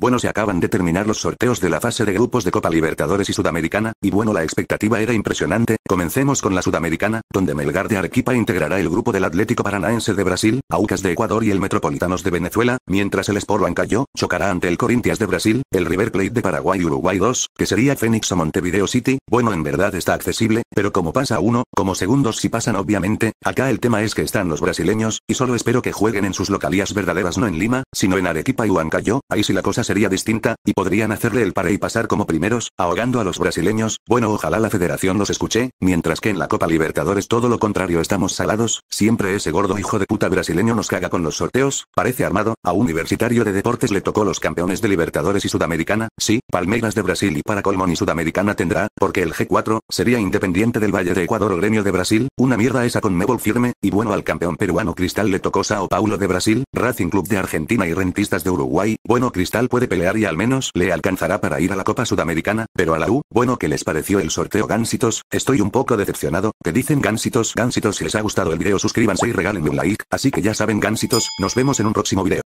Bueno se acaban de terminar los sorteos de la fase de grupos de Copa Libertadores y Sudamericana, y bueno la expectativa era impresionante, comencemos con la Sudamericana, donde Melgar de Arequipa integrará el grupo del Atlético Paranaense de Brasil, Aucas de Ecuador y el Metropolitanos de Venezuela, mientras el Sport Huancayo, chocará ante el Corinthians de Brasil, el River Plate de Paraguay y Uruguay 2, que sería Fénix o Montevideo City, bueno en verdad está accesible, pero como pasa uno, como segundos si pasan obviamente, acá el tema es que están los brasileños, y solo espero que jueguen en sus localías verdaderas no en Lima, sino en Arequipa y Huancayo, ahí si la cosa sería distinta, y podrían hacerle el pare y pasar como primeros, ahogando a los brasileños, bueno ojalá la federación los escuche, mientras que en la Copa Libertadores todo lo contrario estamos salados, siempre ese gordo hijo de puta brasileño nos caga con los sorteos, parece armado, a Universitario de Deportes le tocó los campeones de Libertadores y Sudamericana, sí, Palmeiras de Brasil y para colmo y Sudamericana tendrá, porque el G4, sería independiente del Valle de Ecuador o Gremio de Brasil, una mierda esa con Mebol firme, y bueno al campeón peruano Cristal le tocó Sao Paulo de Brasil, Racing Club de Argentina y Rentistas de Uruguay, bueno Cristal puede pelear y al menos le alcanzará para ir a la Copa Sudamericana, pero a la U, bueno que les pareció el sorteo Gansitos, estoy un poco decepcionado, que dicen Gansitos, Gansitos si les ha gustado el video suscríbanse y regálenme un like, así que ya saben Gansitos, nos vemos en un próximo video.